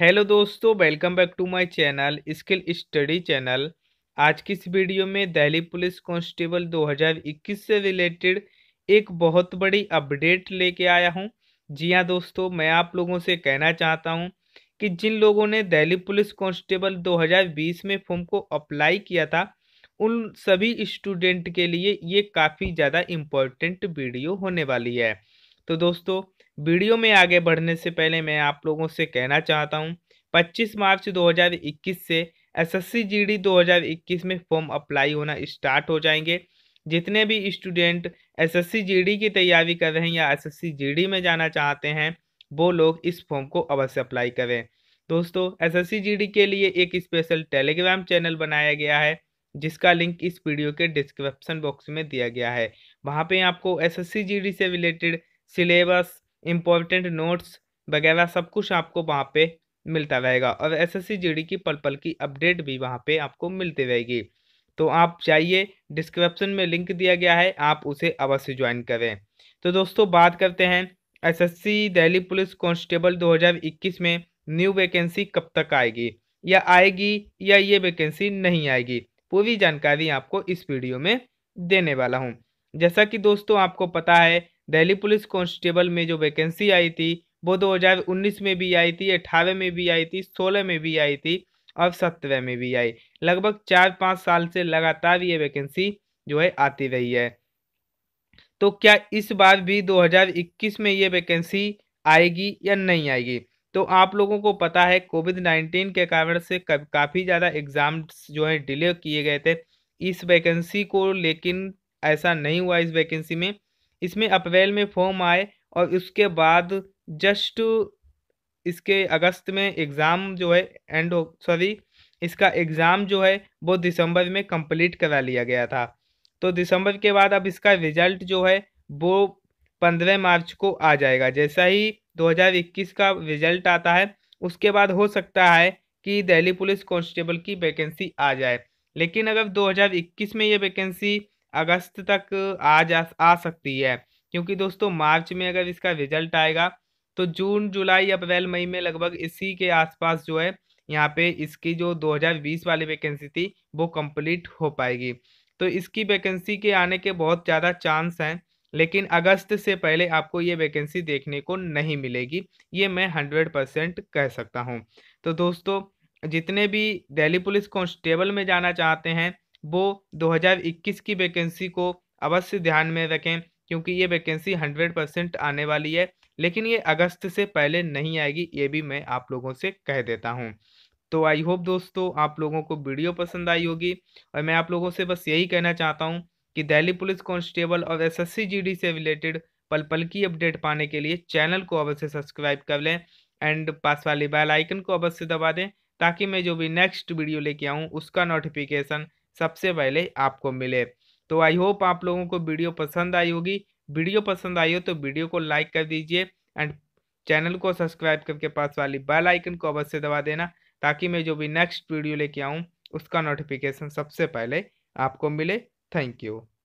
hello दोस्तों welcome back to my channel skill study channel आज की इस वीडियो में दिल्ली पुलिस कांस्टेबल 2021 से रिलेटेड एक बहुत बड़ी अपडेट लेके आया हूं जी हां दोस्तों मैं आप लोगों से कहना चाहता हूं कि जिन लोगों ने दिल्ली पुलिस कांस्टेबल 2020 में फॉर्म को अप्लाई किया था उन सभी स्टूडेंट के लिए ये काफ़ी ज़्यादा इम्पोर्टेंट वीडियो होने वाली है तो दोस्तों वीडियो में आगे बढ़ने से पहले मैं आप लोगों से कहना चाहता हूं 25 मार्च 2021 से एसएससी जीडी 2021 में फॉर्म अप्लाई होना स्टार्ट हो जाएंगे जितने भी स्टूडेंट एसएससी जीडी की तैयारी कर रहे हैं या एसएससी जीडी में जाना चाहते हैं वो लोग इस फॉर्म को अवश्य अप्लाई करें दोस्तों एसएससी जीडी के लिए एक स्पेशल टेलीग्राम चैनल बनाया गया है जिसका लिंक इस वीडियो के डिस्क्रिप्शन बॉक्स में दिया गया है वहाँ पे आपको एस जीडी से रिलेटेड सिलेबस इम्पोर्टेंट नोट्स वगैरह सब कुछ आपको वहाँ पे मिलता रहेगा और एसएससी जीडी की पल पल की अपडेट भी वहाँ पे आपको मिलती रहेगी तो आप चाहिए डिस्क्रिप्शन में लिंक दिया गया है आप उसे अवश्य ज्वाइन करें तो दोस्तों बात करते हैं एसएससी दिल्ली पुलिस कांस्टेबल 2021 में न्यू वैकेंसी कब तक आएगी या आएगी या ये वैकेंसी नहीं आएगी पूरी जानकारी आपको इस वीडियो में देने वाला हूँ जैसा कि दोस्तों आपको पता है दिल्ली पुलिस कांस्टेबल में जो वैकेंसी आई थी वो 2019 में भी आई थी अठारह में भी आई थी सोलह में भी आई थी और सत्रह में भी आई लगभग चार पाँच साल से लगातार ये वैकेंसी जो है आती रही है तो क्या इस बार भी 2021 में ये वैकेंसी आएगी या नहीं आएगी तो आप लोगों को पता है कोविड नाइन्टीन के कारण से काफ़ी ज़्यादा एग्ज़ाम्स जो है डिले किए गए थे इस वैकेंसी को लेकिन ऐसा नहीं हुआ इस वैकेंसी में इसमें अप्रैल में फॉर्म आए और उसके बाद जस्ट इसके अगस्त में एग्ज़ाम जो है एंड सॉरी इसका एग्ज़ाम जो है वो दिसंबर में कंप्लीट करा लिया गया था तो दिसंबर के बाद अब इसका रिजल्ट जो है वो पंद्रह मार्च को आ जाएगा जैसा ही 2021 का रिजल्ट आता है उसके बाद हो सकता है कि दिल्ली पुलिस कांस्टेबल की वैकेंसी आ जाए लेकिन अगर 2021 में ये वैकेंसी अगस्त तक आ जा आ सकती है क्योंकि दोस्तों मार्च में अगर इसका रिजल्ट आएगा तो जून जुलाई अप्रैल मई में लगभग इसी के आसपास जो है यहाँ पे इसकी जो 2020 वाली वैकेंसी थी वो कंप्लीट हो पाएगी तो इसकी वैकेंसी के आने के बहुत ज़्यादा चांस हैं लेकिन अगस्त से पहले आपको ये वैकेंसी देखने को नहीं मिलेगी ये मैं हंड्रेड परसेंट कह सकता हूँ तो दोस्तों जितने भी दिल्ली पुलिस कॉन्स्टेबल में जाना चाहते हैं वो 2021 की वैकेंसी को अवश्य ध्यान में रखें क्योंकि ये वैकेंसी 100 परसेंट आने वाली है लेकिन ये अगस्त से पहले नहीं आएगी ये भी मैं आप लोगों से कह देता हूँ तो आई होप दोस्तों आप लोगों को वीडियो पसंद आई होगी और मैं आप लोगों से बस यही कहना चाहता हूँ कि दिल्ली पुलिस कांस्टेबल और एस एस से रिलेटेड पल पल की अपडेट पाने के लिए चैनल को अवश्य सब्सक्राइब कर लें एंड पास वाली बेल आइकन को अवश्य दबा दें ताकि मैं जो भी नेक्स्ट वीडियो लेके आऊँ उसका नोटिफिकेशन सबसे पहले आपको मिले तो आई होप आप लोगों को वीडियो पसंद आई होगी वीडियो पसंद आई हो तो वीडियो को लाइक कर दीजिए एंड चैनल को सब्सक्राइब करके पास वाली बेल आइकन को अवश्य दबा देना ताकि मैं जो भी नेक्स्ट वीडियो लेके आऊँ उसका नोटिफिकेशन सबसे पहले आपको मिले थैंक यू